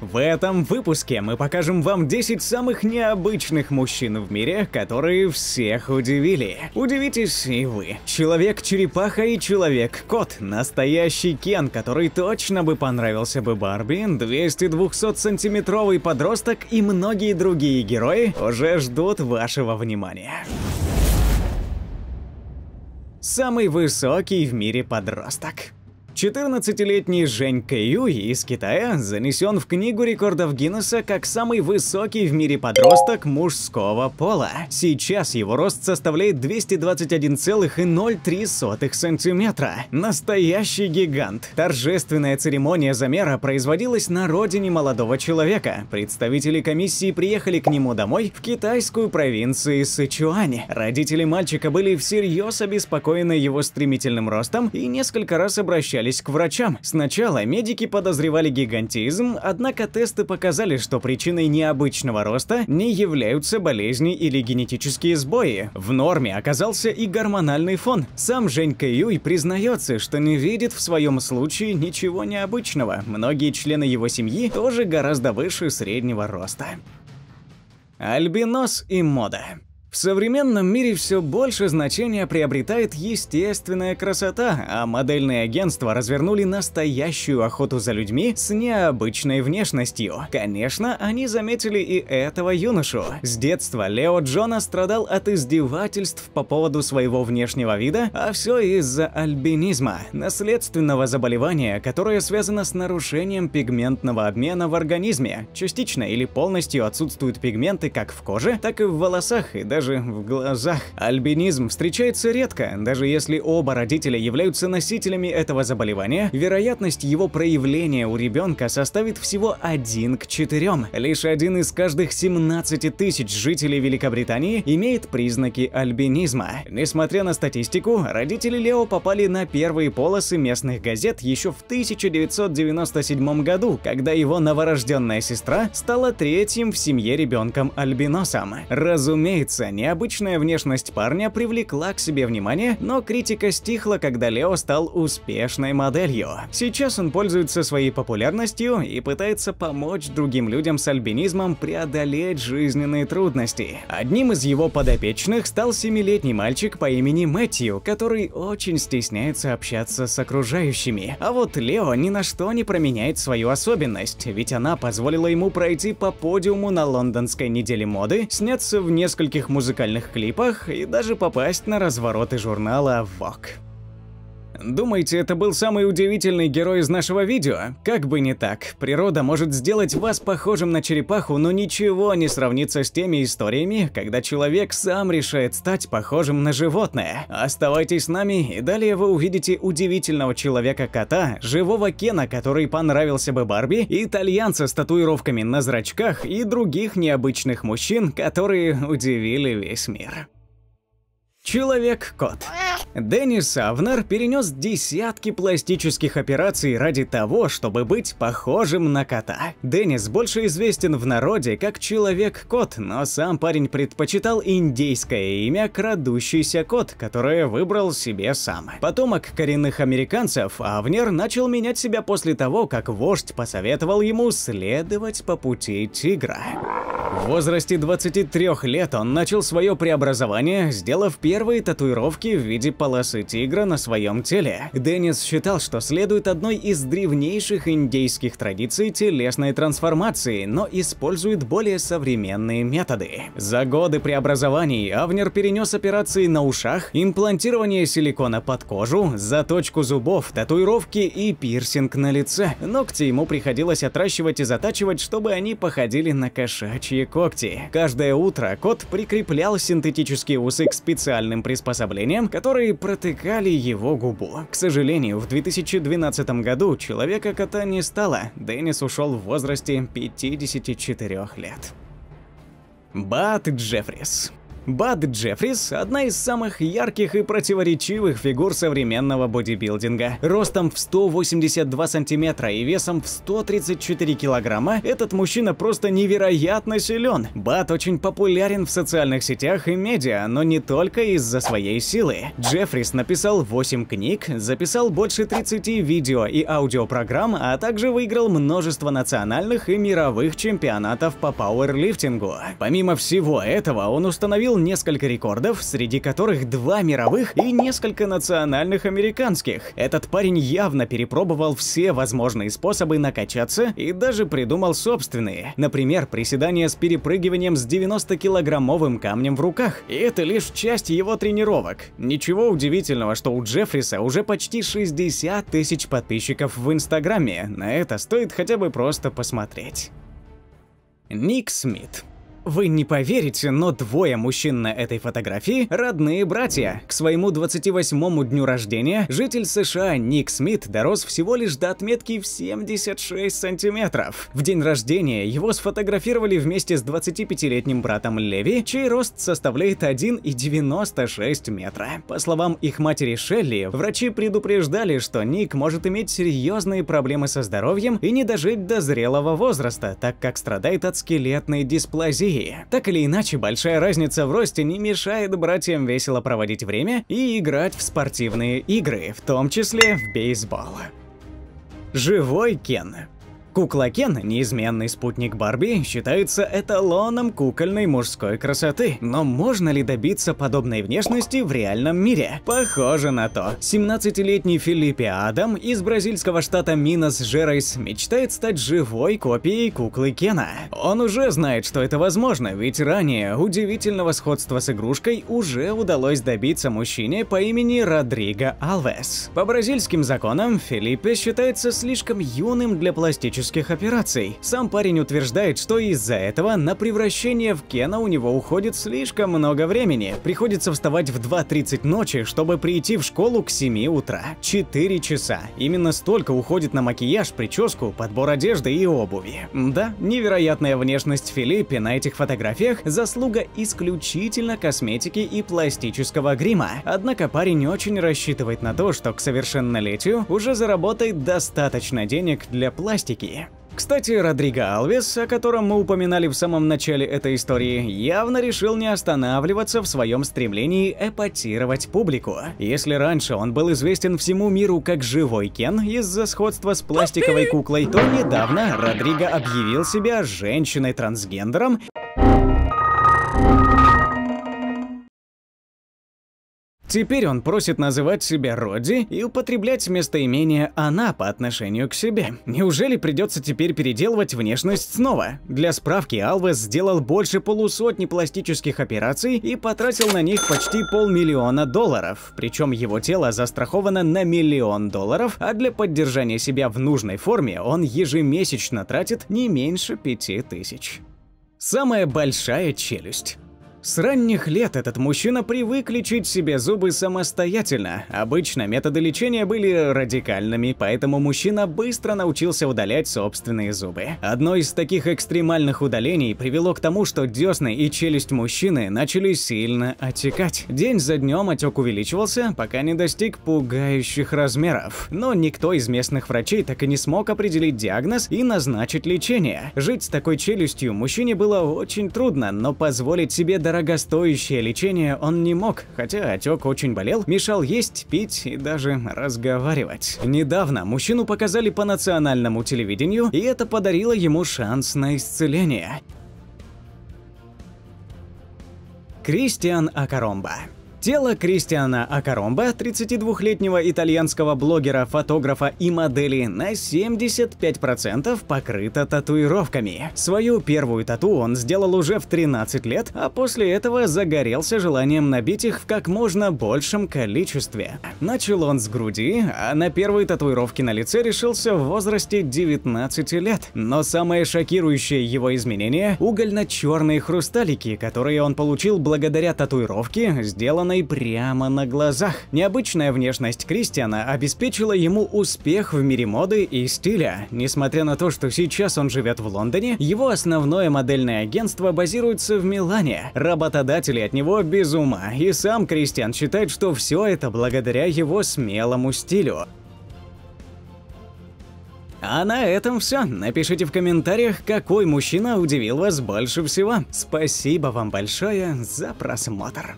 В этом выпуске мы покажем вам 10 самых необычных мужчин в мире, которые всех удивили. Удивитесь и вы. Человек-черепаха и человек-кот. Настоящий Кен, который точно бы понравился бы Барби, 200-200-сантиметровый подросток и многие другие герои уже ждут вашего внимания. Самый высокий в мире подросток. 14-летний Женька Юй из Китая занесен в Книгу рекордов Гиннесса как самый высокий в мире подросток мужского пола. Сейчас его рост составляет 221,03 сантиметра. Настоящий гигант. Торжественная церемония замера производилась на родине молодого человека. Представители комиссии приехали к нему домой в китайскую провинцию Сычуань. Родители мальчика были всерьез обеспокоены его стремительным ростом и несколько раз обращались обращались к врачам. Сначала медики подозревали гигантизм, однако тесты показали, что причиной необычного роста не являются болезни или генетические сбои. В норме оказался и гормональный фон. Сам Женька Юй признается, что не видит в своем случае ничего необычного. Многие члены его семьи тоже гораздо выше среднего роста. Альбинос и мода. В современном мире все больше значения приобретает естественная красота, а модельные агентства развернули настоящую охоту за людьми с необычной внешностью. Конечно, они заметили и этого юношу. С детства Лео Джона страдал от издевательств по поводу своего внешнего вида, а все из-за альбинизма, наследственного заболевания, которое связано с нарушением пигментного обмена в организме. Частично или полностью отсутствуют пигменты как в коже, так и в волосах и даже даже в глазах. Альбинизм встречается редко, даже если оба родителя являются носителями этого заболевания, вероятность его проявления у ребенка составит всего 1 к 4. Лишь один из каждых 17 тысяч жителей Великобритании имеет признаки альбинизма. Несмотря на статистику, родители Лео попали на первые полосы местных газет еще в 1997 году, когда его новорожденная сестра стала третьим в семье ребенком-альбиносом. Разумеется, необычная внешность парня привлекла к себе внимание, но критика стихла, когда Лео стал успешной моделью. Сейчас он пользуется своей популярностью и пытается помочь другим людям с альбинизмом преодолеть жизненные трудности. Одним из его подопечных стал семилетний мальчик по имени Мэтью, который очень стесняется общаться с окружающими. А вот Лео ни на что не променяет свою особенность, ведь она позволила ему пройти по подиуму на лондонской неделе моды, сняться в нескольких музыкальных музыкальных клипах и даже попасть на развороты журнала Vogue. Думаете, это был самый удивительный герой из нашего видео? Как бы не так. Природа может сделать вас похожим на черепаху, но ничего не сравнится с теми историями, когда человек сам решает стать похожим на животное. Оставайтесь с нами, и далее вы увидите удивительного человека-кота, живого Кена, который понравился бы Барби, итальянца с татуировками на зрачках и других необычных мужчин, которые удивили весь мир. Человек-кот. Дэнни Савнер перенес десятки пластических операций ради того, чтобы быть похожим на кота. Деннис больше известен в народе как Человек-кот, но сам парень предпочитал индейское имя Крадущийся кот, которое выбрал себе сам. Потомок коренных американцев, Авнер начал менять себя после того, как вождь посоветовал ему следовать по пути тигра. В возрасте 23 лет он начал свое преобразование, сделав первые татуировки в виде полосы тигра на своем теле. Деннис считал, что следует одной из древнейших индейских традиций телесной трансформации, но использует более современные методы. За годы преобразований Авнер перенес операции на ушах, имплантирование силикона под кожу, заточку зубов, татуировки и пирсинг на лице. Ногти ему приходилось отращивать и затачивать, чтобы они походили на кошачьи когти. Каждое утро кот прикреплял синтетические усы к специальным приспособлениям, которые которые протыкали его губу. К сожалению, в 2012 году человека-кота не стало, Деннис ушел в возрасте 54 лет. Бат Джеффрис Бад Джеффрис – одна из самых ярких и противоречивых фигур современного бодибилдинга. Ростом в 182 сантиметра и весом в 134 килограмма этот мужчина просто невероятно силен. Бад очень популярен в социальных сетях и медиа, но не только из-за своей силы. Джеффрис написал 8 книг, записал больше 30 видео и аудиопрограмм, а также выиграл множество национальных и мировых чемпионатов по пауэрлифтингу. Помимо всего этого, он установил установил несколько рекордов, среди которых два мировых и несколько национальных американских. Этот парень явно перепробовал все возможные способы накачаться и даже придумал собственные. Например, приседания с перепрыгиванием с 90-килограммовым камнем в руках. И это лишь часть его тренировок. Ничего удивительного, что у Джеффриса уже почти 60 тысяч подписчиков в Инстаграме. На это стоит хотя бы просто посмотреть. Ник Смит вы не поверите, но двое мужчин на этой фотографии – родные братья. К своему 28-му дню рождения житель США Ник Смит дорос всего лишь до отметки в 76 сантиметров. В день рождения его сфотографировали вместе с 25-летним братом Леви, чей рост составляет 1,96 метра. По словам их матери Шелли, врачи предупреждали, что Ник может иметь серьезные проблемы со здоровьем и не дожить до зрелого возраста, так как страдает от скелетной дисплазии России. Так или иначе, большая разница в росте не мешает братьям весело проводить время и играть в спортивные игры, в том числе в бейсбол. Живой Кен Кукла Кен, неизменный спутник Барби, считается эталоном кукольной мужской красоты. Но можно ли добиться подобной внешности в реальном мире? Похоже на то. 17-летний Филиппе Адам из бразильского штата Минас Жерайс мечтает стать живой копией куклы Кена. Он уже знает, что это возможно, ведь ранее удивительного сходства с игрушкой уже удалось добиться мужчине по имени Родриго Алвес. По бразильским законам Филиппе считается слишком юным для пластического магических операций. Сам парень утверждает, что из-за этого на превращение в Кена у него уходит слишком много времени. Приходится вставать в 2.30 ночи, чтобы прийти в школу к 7 утра. 4 часа. Именно столько уходит на макияж, прическу, подбор одежды и обуви. Да, невероятная внешность Филиппе на этих фотографиях – заслуга исключительно косметики и пластического грима. Однако парень очень рассчитывает на то, что к совершеннолетию уже заработает достаточно денег для пластики, кстати, Родриго Алвес, о котором мы упоминали в самом начале этой истории, явно решил не останавливаться в своем стремлении эпатировать публику. Если раньше он был известен всему миру как живой Кен из-за сходства с пластиковой куклой, то недавно Родриго объявил себя женщиной-трансгендером Теперь он просит называть себя Роди и употреблять местоимение «она» по отношению к себе. Неужели придется теперь переделывать внешность снова? Для справки, Алвес сделал больше полусотни пластических операций и потратил на них почти полмиллиона долларов. Причем его тело застраховано на миллион долларов, а для поддержания себя в нужной форме он ежемесячно тратит не меньше пяти тысяч. Самая большая челюсть. С ранних лет этот мужчина привык лечить себе зубы самостоятельно. Обычно методы лечения были радикальными, поэтому мужчина быстро научился удалять собственные зубы. Одно из таких экстремальных удалений привело к тому, что десны и челюсть мужчины начали сильно отекать. День за днем отек увеличивался, пока не достиг пугающих размеров. Но никто из местных врачей так и не смог определить диагноз и назначить лечение. Жить с такой челюстью мужчине было очень трудно, но позволить себе дорогу дорогостоящее лечение он не мог, хотя отек очень болел, мешал есть, пить и даже разговаривать. Недавно мужчину показали по национальному телевидению, и это подарило ему шанс на исцеление. Кристиан Акаромба Тело Кристиана Акаромба, 32-летнего итальянского блогера, фотографа и модели, на 75% покрыто татуировками. Свою первую тату он сделал уже в 13 лет, а после этого загорелся желанием набить их в как можно большем количестве. Начал он с груди, а на первой татуировке на лице решился в возрасте 19 лет. Но самое шокирующее его изменение – угольно-черные хрусталики, которые он получил благодаря татуировке, сделанной Кристианой прямо на глазах. Необычная внешность Кристиана обеспечила ему успех в мире моды и стиля. Несмотря на то, что сейчас он живет в Лондоне, его основное модельное агентство базируется в Милане. Работодатели от него без ума, и сам Кристиан считает, что все это благодаря его смелому стилю. А на этом все. Напишите в комментариях, какой мужчина удивил вас больше всего. Спасибо вам большое за просмотр.